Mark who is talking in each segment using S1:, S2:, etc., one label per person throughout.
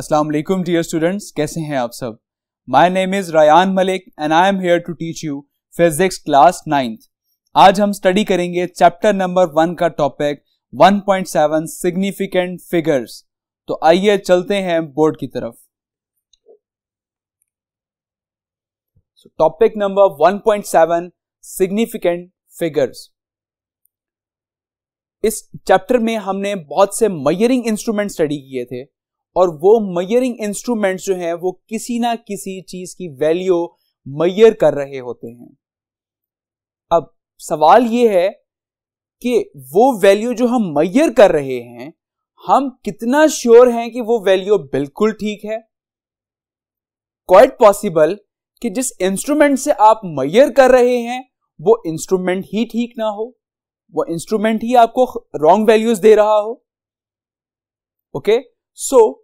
S1: अस्सलाम वालेकुम dear students कैसे हैं आप सब my name is Rayan Malik and I am here to teach you physics class ninth आज हम स्टडी करेंगे चैप्टर नंबर वन का टॉपिक 1.7 सिग्निफिकेंट फिगर्स तो आइए चलते हैं बोर्ड की तरफ टॉपिक नंबर 1.7 सिग्निफिकेंट फिगर्स इस चैप्टर में हमने बहुत से मयरिंग इंस्ट्रूमेंट स्टडी किए थे और वो मयरिंग इंस्ट्रूमेंट्स जो हैं वो किसी ना किसी चीज की वैल्यू मैयर कर रहे होते हैं अब सवाल ये है कि वो वैल्यू जो हम मैयर कर रहे हैं हम कितना श्योर हैं कि वो वैल्यू बिल्कुल ठीक है क्वाइट पॉसिबल कि जिस इंस्ट्रूमेंट से आप मैयर कर रहे हैं वो इंस्ट्रूमेंट ही ठीक ना हो वो इंस्ट्रूमेंट ही आपको रॉन्ग वैल्यूज दे रहा हो ओके okay? सो so,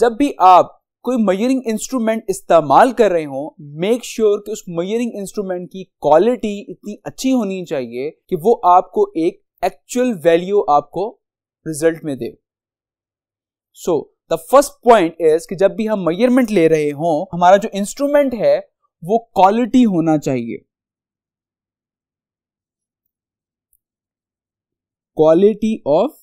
S1: जब भी आप कोई मयरिंग इंस्ट्रूमेंट इस्तेमाल कर रहे हो मेक श्योर sure कि उस मयरिंग इंस्ट्रूमेंट की क्वालिटी इतनी अच्छी होनी चाहिए कि वो आपको एक एक्चुअल वैल्यू आपको रिजल्ट में दे so the first point is कि जब भी हम मयरमेंट ले रहे हो हमारा जो इंस्ट्रूमेंट है वो क्वालिटी होना चाहिए quality of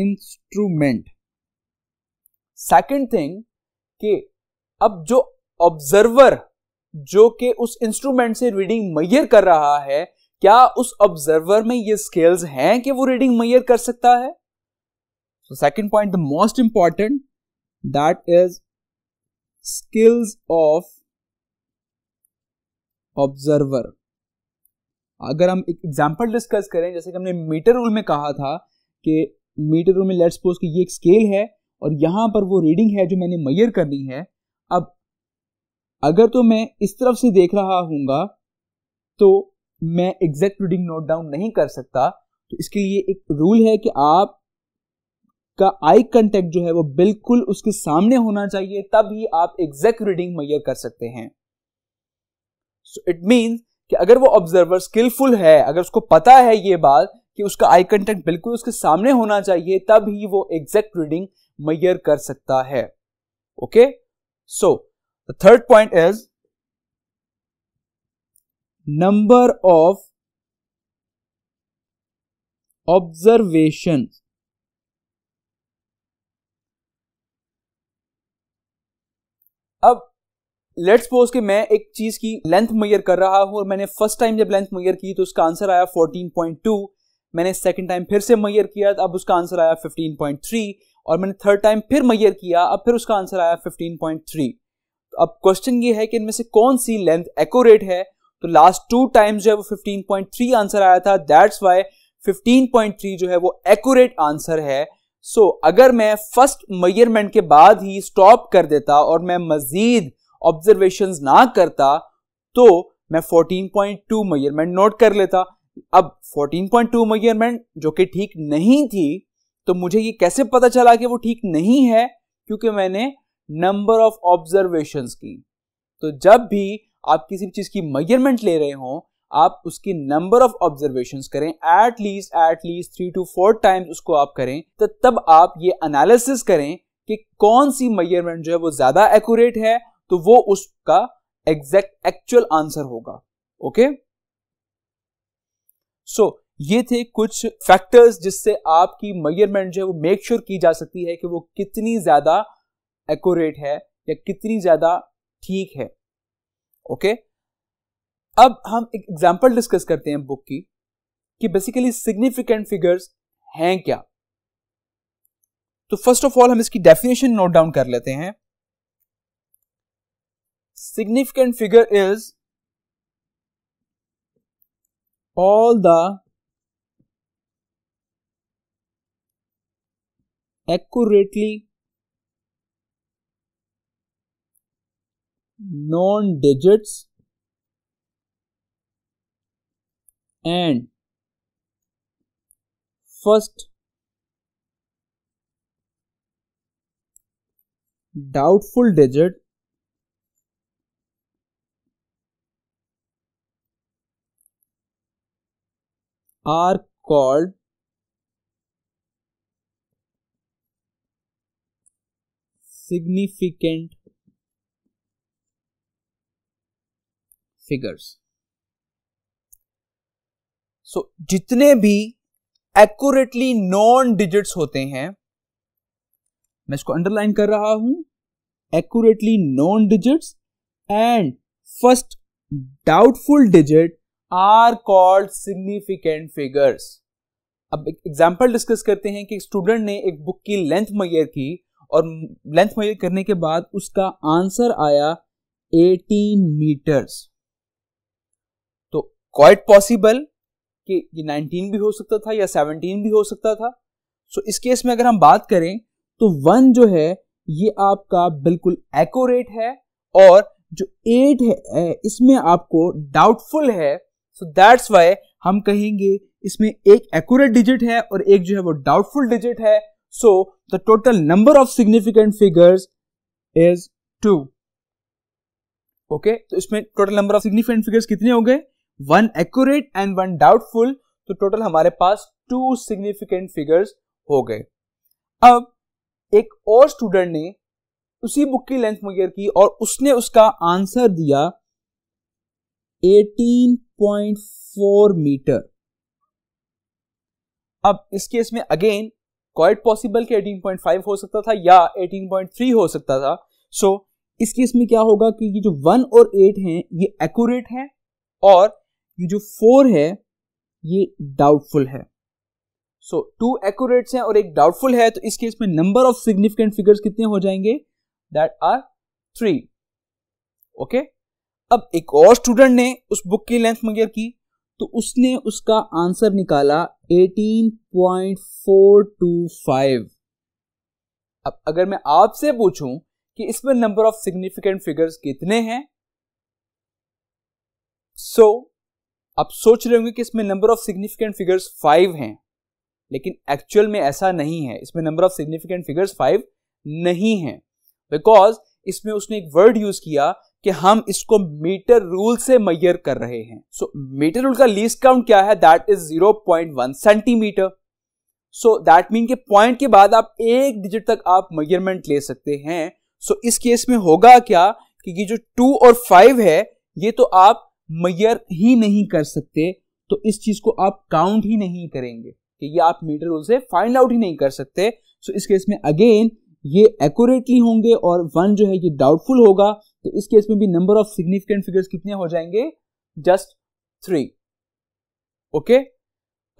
S1: instrument second thing कि अब जो ऑब्जर्वर जो कि उस इंस्ट्रूमेंट से रीडिंग मैयर कर रहा है क्या उस ऑब्जर्वर में ये स्किल्स हैं कि वो रीडिंग मैयर कर सकता है so point the most important that is skills of observer अगर हम एक एग्जाम्पल डिस्कस करें जैसे कि हमने मीटर रूल में कहा था कि मीटरों में लेट्स सपोज कि ये एक स्केल है और यहाँ पर वो रीडिंग है जो मैंने मैयर करनी है अब अगर तो मैं इस तरफ से देख रहा हूँ तो मैं एग्जैक्ट रीडिंग नोट डाउन नहीं कर सकता तो इसके लिए एक रूल है कि आप का आई कंटेक्ट जो है वो बिल्कुल उसके सामने होना चाहिए तब ही आप एग्जैक्ट रीडिंग मैयर कर सकते हैं सो इट मीन्स कि अगर वो ऑब्जर्वर स्किलफुल है अगर उसको पता है ये बात कि उसका आई कंटेंट बिल्कुल उसके सामने होना चाहिए तब ही वो एग्जैक्ट रीडिंग मैयर कर सकता है okay so the third point is number of observation अब लेट्स सपोज कि मैं एक चीज की लेंथ मैयर कर रहा हूं और मैंने फर्स्ट टाइम जब लेंथ मैयर की तो उसका आंसर आया 14.2 मैंने सेकेंड टाइम फिर से मैयर किया अब उसका आंसर आया 15.3 और मैंने थर्ड टाइम फिर मैयर किया अब फिर उसका आंसर आया 15.3 तो अब क्वेश्चन ये है कि इनमें से कौन सी लेंथ एक्यूरेट है तो लास्ट टू टाइम्स जो है वो 15.3 आंसर आया था दैट्स वाई 15.3 जो है वो एक्यूरेट आंसर है सो so, अगर मैं फर्स्ट मैयरमेंट के बाद ही स्टॉप कर देता और मैं मजीद ऑब्जर्वेशन ना करता तो मैं 14.2 मेजरमेंट नोट कर लेता अब 14.2 मेजरमेंट जो कि ठीक नहीं थी तो मुझे ये कैसे पता चला कि वो ठीक नहीं है क्योंकि मैंने नंबर ऑफ ऑब्जर्वेशन की तो जब भी आप किसी चीज़ की मेजरमेंट ले रहे हो आप उसकी नंबर ऑफ ऑब्जर्वेशन करें at least at least three two four times उसको आप करें तो तब आप ये एनालिसिस करें कि कौन सी मेजरमेंट जो है वो ज़्यादा एक्यूरेट है तो वो उसका एग्जैक्ट एक्चुअल आंसर होगा ओके okay? सो so, ये थे कुछ फैक्टर्स जिससे आपकी मेजरमेंट जो है वो मेक श्योर sure की जा सकती है कि वो कितनी ज़्यादा एक्यूरेट है या कितनी ज़्यादा ठीक है ओके okay? अब हम एक एग्जाम्पल डिस्कस करते हैं बुक की कि बेसिकली सिग्निफिकेंट फिगर्स हैं क्या तो फर्स्ट ऑफ ऑल हम इसकी डेफिनेशन नोट डाउन कर लेते हैं significant figure is all the accurately known digits and first doubtful digit are called significant figures so जितने भी एक्यूरेटली नॉन डिजिट्स होते हैं मैं इसको अंडरलाइन कर रहा हूं accurately known digits and first doubtful digit are called significant figures अब एक एग्जाम्पल डिस्कस करते हैं कि स्टूडेंट ने एक बुक की लेंथ मैयर की और लेंथ मैयर करने के बाद उसका आंसर आया 18 मीटर्स तो क्वाइट पॉसिबल कि ये 19 भी हो सकता था या 17 भी हो सकता था सो so, इस केस में अगर हम बात करें तो वन जो है ये आपका बिल्कुल एकोरेट है और जो एट है इसमें आपको डाउटफुल है सो दैट्स वाई हम कहेंगे इसमें एक एक्यूरेट डिजिट है और एक जो है वो डाउटफुल डिजिट है so the total number of significant figures is two okay तो इसमें total number of significant figures कितने हो गए one accurate and one doubtful तो टोटल हमारे पास टू सिग्निफिकेंट फिगर्स हो गए अब एक और स्टूडेंट ने उसी बुक की लेंथ मेजर की और उसने उसका आंसर दिया 1.4 मीटर अब इस केस में अगेन क्वाइट पॉसिबल कि 18.5 हो सकता था या 18.3 हो सकता था सो so, इस केस में क्या होगा कि ये जो वन और एट हैं ये एक्यूरेट है और ये जो फोर है ये डाउटफुल है सो टू एक्यूरेट्स हैं और एक डाउटफुल है तो इस केस में नंबर ऑफ सिग्निफिकेंट फिगर्स कितने हो जाएंगे दैट आर थ्री ओके अब एक और स्टूडेंट ने उस बुक की लेंथ मेजर की तो उसने उसका आंसर निकाला 18.425 अब अगर मैं आपसे पूछूं कि इसमें नंबर ऑफ सिग्निफिकेंट फिगर्स कितने हैं सो so, आप सोच रहे होंगे कि इसमें number of significant figures five हैं लेकिन एक्चुअल में ऐसा नहीं है इसमें number of significant figures five नहीं है बिकॉज इसमें उसने एक वर्ड यूज किया कि हम इसको मीटर रूल से मैयर कर रहे हैं सो मीटर रूल का लीस्ट काउंट क्या है that is 0.1 centimetre so that mean के पॉइंट के बाद आप एक डिजिट तक आप मेजरमेंट ले सकते हैं सो so, इस केस में होगा क्या कि ये जो टू और फाइव है ये तो आप मैयर ही नहीं कर सकते तो इस चीज को आप काउंट ही नहीं करेंगे कि ये आप मीटर रूल से फाइंड आउट ही नहीं कर सकते सो so, इस केस में अगेन ये एक्यूरेटली होंगे और वन जो है ये डाउटफुल होगा तो इस केस में भी नंबर ऑफ सिग्निफिकेंट फिगर्स कितने हो जाएंगे जस्ट थ्री ओके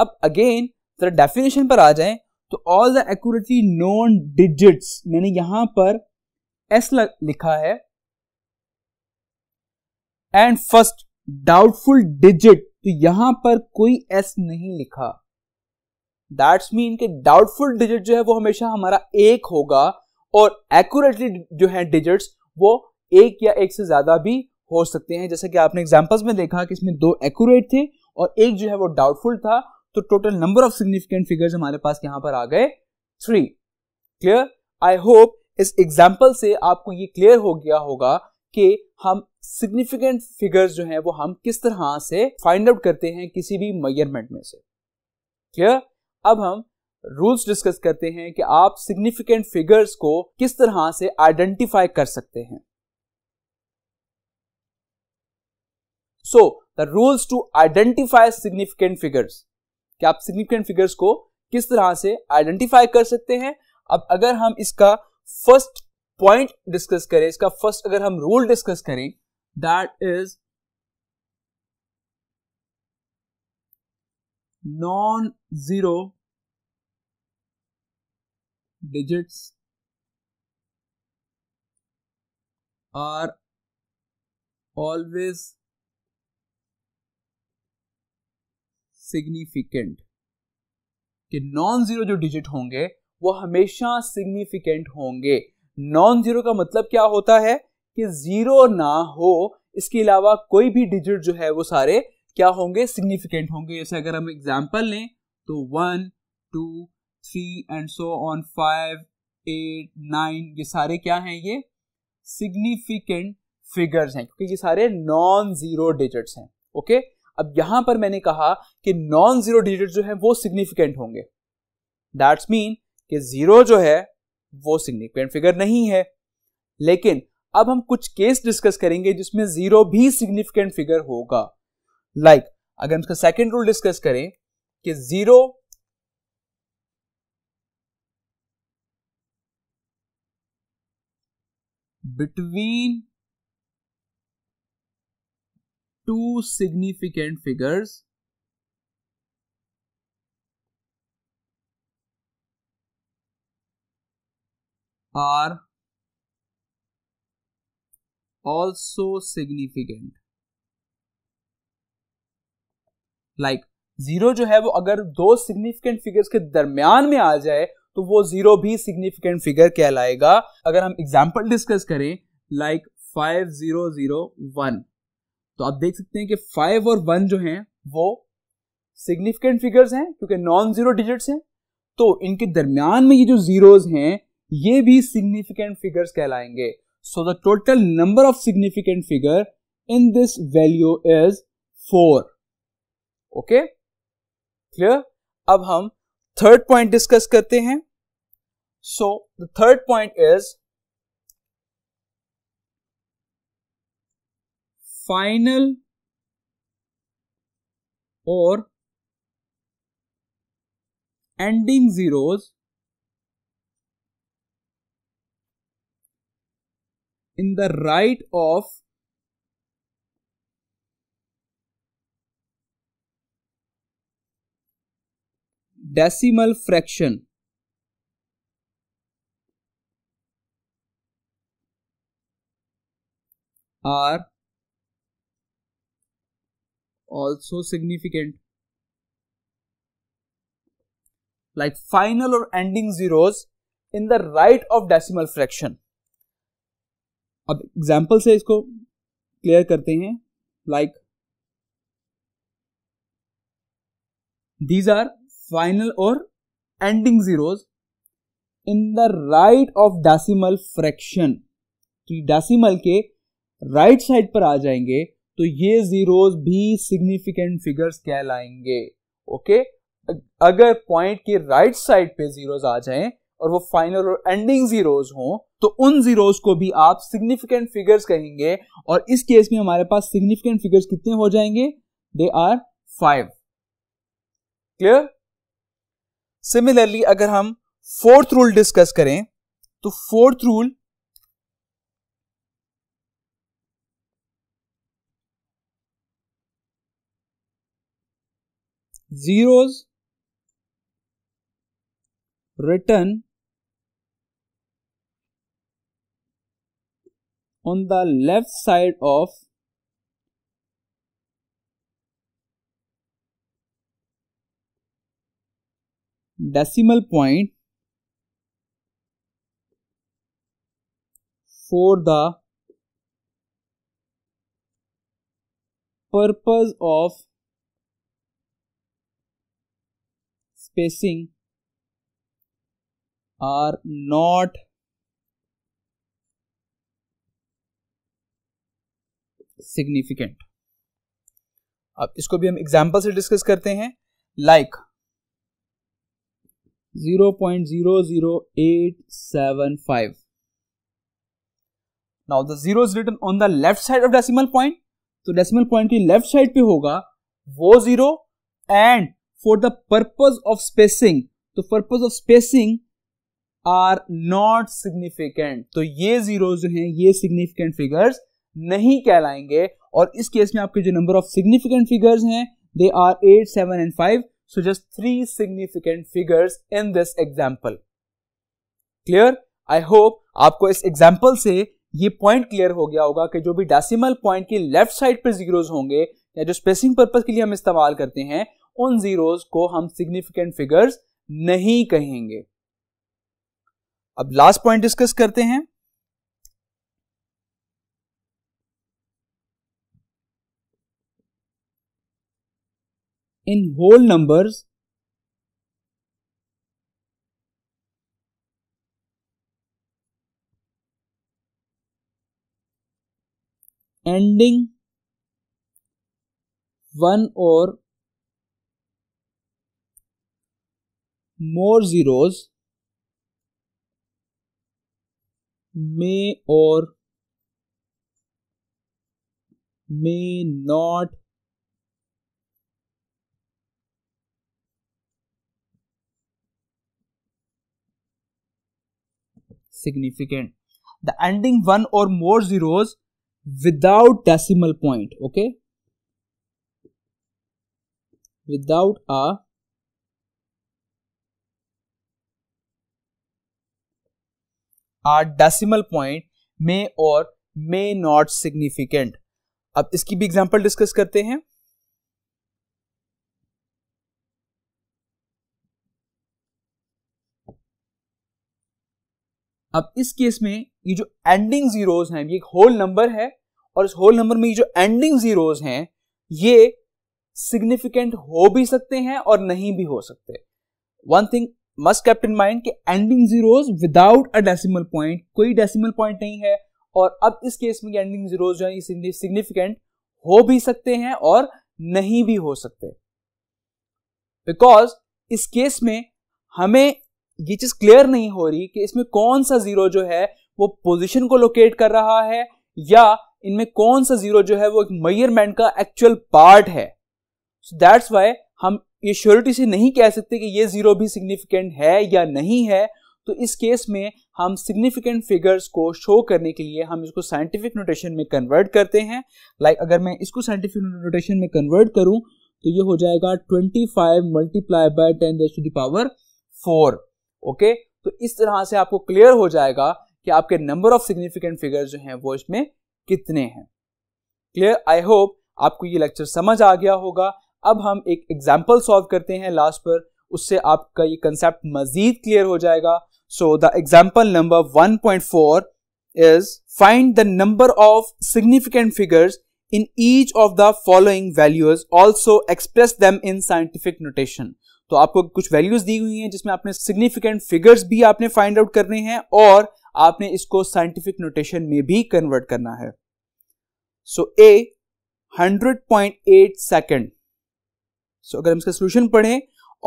S1: अब अगेन जरा डेफिनेशन पर आ जाए तो all the accurately known digits मैंने यहां पर एस लिखा है एंड फर्स्ट डाउटफुल डिजिट तो यहां पर कोई एस नहीं लिखा दैट्स मीन के डाउटफुल डिजिट जो है वो हमेशा हमारा एक होगा और एक्यूरेटली जो है डिजिट्स वो एक या एक से ज्यादा भी हो सकते हैं जैसे कि आपने एग्जाम्पल्स में देखा कि इसमें दो एक्यूरेट थे और एक जो है वो डाउटफुल था तो total number of significant figures हमारे पास यहां पर आ गए थ्री क्लियर आई होप इस एग्जाम्पल से आपको ये क्लियर हो गया होगा कि हम सिग्निफिकेंट फिगर्स जो हैं वो हम किस तरह से फाइंड आउट करते हैं किसी भी मेजरमेंट में से क्लियर अब हम रूल्स डिस्कस करते हैं कि आप सिग्निफिकेंट फिगर्स को किस तरह से आइडेंटिफाई कर सकते हैं so the rules to identify significant figures क्या आप सिग्निफिकेंट फिगर्स को किस तरह से आइडेंटिफाई कर सकते हैं अब अगर हम इसका फर्स्ट पॉइंट डिस्कस करें इसका फर्स्ट अगर हम रूल डिस्कस करें that is non zero digits are always significant कि नॉन जीरो जो डिजिट होंगे वो हमेशा सिग्निफिकेंट होंगे नॉन जीरो का मतलब क्या होता है कि जीरो ना हो इसके अलावा कोई भी डिजिट जो है वो सारे क्या होंगे सिग्निफिकेंट होंगे जैसे अगर हम एग्जाम्पल लें तो one two three and so on five eight nine ये सारे क्या हैं ये सिग्निफिकेंट फिगर्स हैं क्योंकि ये सारे नॉन जीरो डिजिट्स हैं ओके okay? अब यहां पर मैंने कहा कि नॉन जीरो डिजिट जो है वो सिग्निफिकेंट होंगे दैट्स मीन कि जीरो जो है वो सिग्निफिकेंट फिगर नहीं है लेकिन अब हम कुछ केस डिस्कस करेंगे जिसमें जीरो भी सिग्निफिकेंट फिगर होगा लाइक like, अगर हम इसका सेकेंड रूल डिस्कस करें कि zero between two significant figures are also significant like zero जो है वो अगर दो सिग्निफिकेंट फिगर्स के दरमियान में आ जाए तो वो जीरो भी सिग्निफिकेंट फिगर कहलाएगा अगर हम एग्जाम्पल डिस्कस करें like five zero zero one तो आप देख सकते हैं कि फाइव और वन जो हैं वो सिग्निफिकेंट फिगर्स हैं क्योंकि नॉन जीरो डिजिट्स हैं तो इनके दरमियान में ये जो जीरोज हैं ये भी सिग्निफिकेंट फिगर्स कहलाएंगे so the total number of significant figure in this value is four okay clear अब हम थर्ड पॉइंट डिस्कस करते हैं so the third point is final or ending zeros in the right of decimal fraction. are also significant like final or ending zeros in the right of decimal fraction अब example से इसको clear करते हैं like these are final और ending zeros in the right of decimal fraction कि decimal के right right side पर आ जाएंगे तो ये जीरोज भी सिग्निफिकेंट फिगर्स कहलाएंगे ओके अगर पॉइंट के राइट साइड पे जीरोज आ जाएं और वो फाइनल और एंडिंग जीरोज हों तो उन जीरोस को भी आप सिग्निफिकेंट फिगर्स कहेंगे और इस केस में हमारे पास सिग्निफिकेंट फिगर्स कितने हो जाएंगे they are five clear similarly अगर हम फोर्थ रूल डिस्कस करें तो fourth rule zeros written on the left side of decimal point for the purpose of spacing are not significant अब इसको भी हम एग्जाम्पल से डिस्कस करते हैं like zero point zero zero eight seven five now the zero is written on the left side of decimal point तो decimal point की left side पे होगा वो zero and for the purpose of spacing तो purpose of spacing are not significant तो ये zero जो हैं ये सिग्निफिकेंट फिगर्स नहीं कहलाएंगे और इस केस में आपके जो नंबर ऑफ सिग्निफिकेंट फिगर्स हैं they are eight seven and five so just three significant figures in this example clear I hope आपको इस एग्जाम्पल से ये पॉइंट क्लियर हो गया होगा कि जो भी डेसिमल पॉइंट की लेफ्ट साइड पर जीरोज होंगे या जो स्पेसिंग पर्पज के लिए हम इस्तेमाल करते हैं उन जीरोस को हम सिग्निफिकेंट फिगर्स नहीं कहेंगे अब लास्ट पॉइंट डिस्कस करते हैं in whole numbers ending one और more zeros may or may not significant the ending one or more zeros without decimal point okay without a are decimal point may और may not significant अब इसकी भी example discuss करते हैं अब इस case में ये जो एंडिंग जीरोज हैं ये एक होल नंबर है और इस होल नंबर में ये जो एंडिंग जीरोज हैं ये सिग्निफिकेंट हो भी सकते हैं और नहीं भी हो सकते one thing must kept in mind कि ending zeros without a decimal point कोई डेसिमल पॉइंट नहीं है और अब इस केस में एंडिंग जीरोज जो है सिग्निफिकेंट हो भी सकते हैं और नहीं भी हो सकते बिकॉज इस केस में हमें ये चीज क्लियर नहीं हो रही कि इसमें कौन सा जीरो जो है वो पोजिशन को लोकेट कर रहा है या इनमें कौन सा जीरो जो है वो एक मयरमेंट का एक्चुअल पार्ट है सो दैट्स वाई हम ये श्योरिटी से नहीं कह सकते कि ये ज़ीरो भी सिग्निफिकेंट है या नहीं है तो इस केस में हम सिग्निफिकेंट फिगर्स को शो करने के लिए हम इसको साइंटिफिक नोटेशन में कन्वर्ट करते हैं लाइक like अगर मैं इसको साइंटिफिक नोटेशन में कन्वर्ट करूं तो ये हो जाएगा 25 multiply by ten to the power four okay तो इस तरह से आपको क्लियर हो जाएगा कि आपके नंबर ऑफ सिग्निफिकेंट फिगर्स जो हैं वो इसमें कितने हैं क्लियर आई होप आपको ये लेक्चर समझ आ गया होगा अब हम एक एग्जाम्पल सॉल्व करते हैं लास्ट पर उससे आपका ये कंसेप्ट मजीद क्लियर हो जाएगा so the example number 1.4 is find the number of significant figures in each of the following values also express them in scientific notation तो आपको कुछ वैल्यूज दी हुई हैं जिसमें आपने सिग्निफिकेंट फिगर्स भी आपने फाइंड आउट करने हैं और आपने इसको साइंटिफिक नोटेशन में भी कन्वर्ट करना है so a hundred point eight second so so, अगर हम इसका सोल्यूशन पढ़ें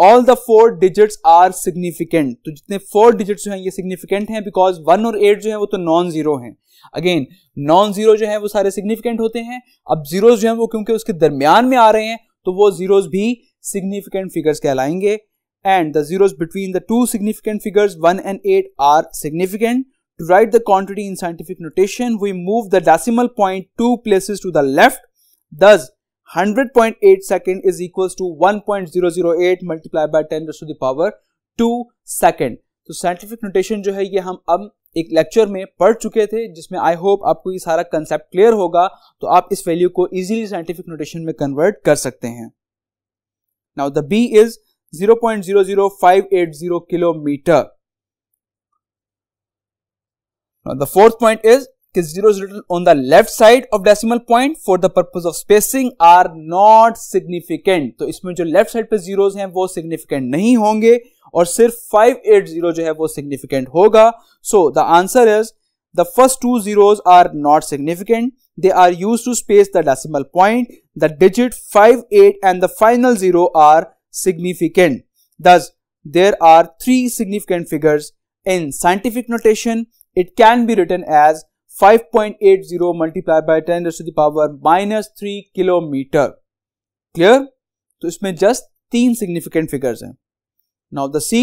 S1: all the four digits are significant तो जितने फोर डिजिट्स जो हैं ये सिग्निफिकेंट हैं बिकॉज वन और एट जो है वो तो नॉन जीरो हैं अगेन नॉन जीरो जो है वो सारे सिग्निफिकेंट होते हैं अब जीरो जो है वो क्योंकि उसके दरमियान में आ रहे हैं तो वो जीरो भी सिग्निफिकेंट फिगर्स कहलाएंगे and the zero between the two significant figures one and eight are significant to write the quantity in scientific notation we move the decimal point two places to the left दस 100.8 second is equals to 1.008 multiplied by 10 to the power 2 second तो scientific notation जो है ये हम अब एक lecture में पढ़ चुके थे जिसमें आई होप आपको ये सारा कंसेप्ट क्लियर होगा तो आप इस वैल्यू को इजीली साइंटिफिक नोटेशन में कन्वर्ट कर सकते हैं now the B is 0.00580 kilometre Now the fourth point is the zeros written on the left side of decimal point for the purpose of spacing are not significant. So, इसमें जो left side पे zeros हैं वो significant नहीं होंगे और सिर्फ 580 जो है वो significant होगा. So the answer is the first two zeros are not significant. They are used to space the decimal point. The digit 58 and the final zero are significant. Thus, there are three significant figures. In scientific notation, it can be written as 5.80 multiply by 10 raised the power minus three kilometre clear तो इसमें just तीन significant figures हैं now the C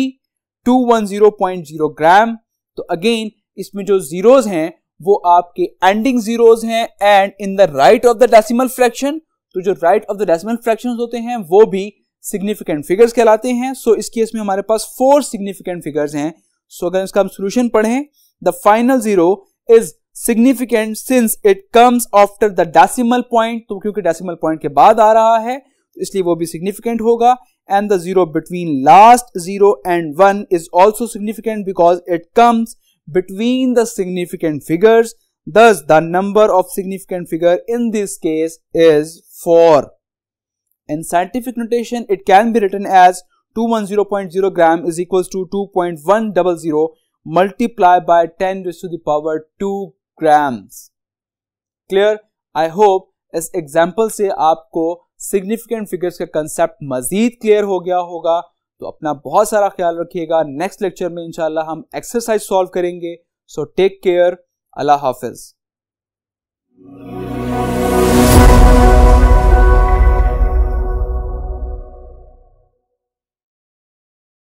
S1: 210.0 gram तो again इसमें जो zeros हैं वो आपके एंडिंग जीरोस हैं and in the right of the decimal fraction तो जो right of the decimal fraction होते हैं वो भी सिग्निफिकेंट फिगर्स कहलाते हैं सो so, इस केस में हमारे पास फोर सिग्निफिकेंट फिगर्स हैं सो so, अगर इसका हम सोल्यूशन पढ़ें the final zero is significant since it comes after the decimal point तो क्योंकि decimal point के बाद आ रहा है तो इसलिए वो significant होगा and the zero between last zero and one is also significant because it comes between the significant figures thus the number of significant figure in this case is 4 in scientific notation it can be written as 2.10.0 gram is equals to 2.100 multiplied by 10 raised to the power 2 grams. Clear I hope इस example से आपको significant figures का concept मजीद clear हो गया होगा तो अपना बहुत सारा ख्याल रखिएगा नेक्स्ट लेक्चर में इंशाल्लाह हम एक्सरसाइज सॉल्व करेंगे सो टेक केयर अल्लाह हाफिज़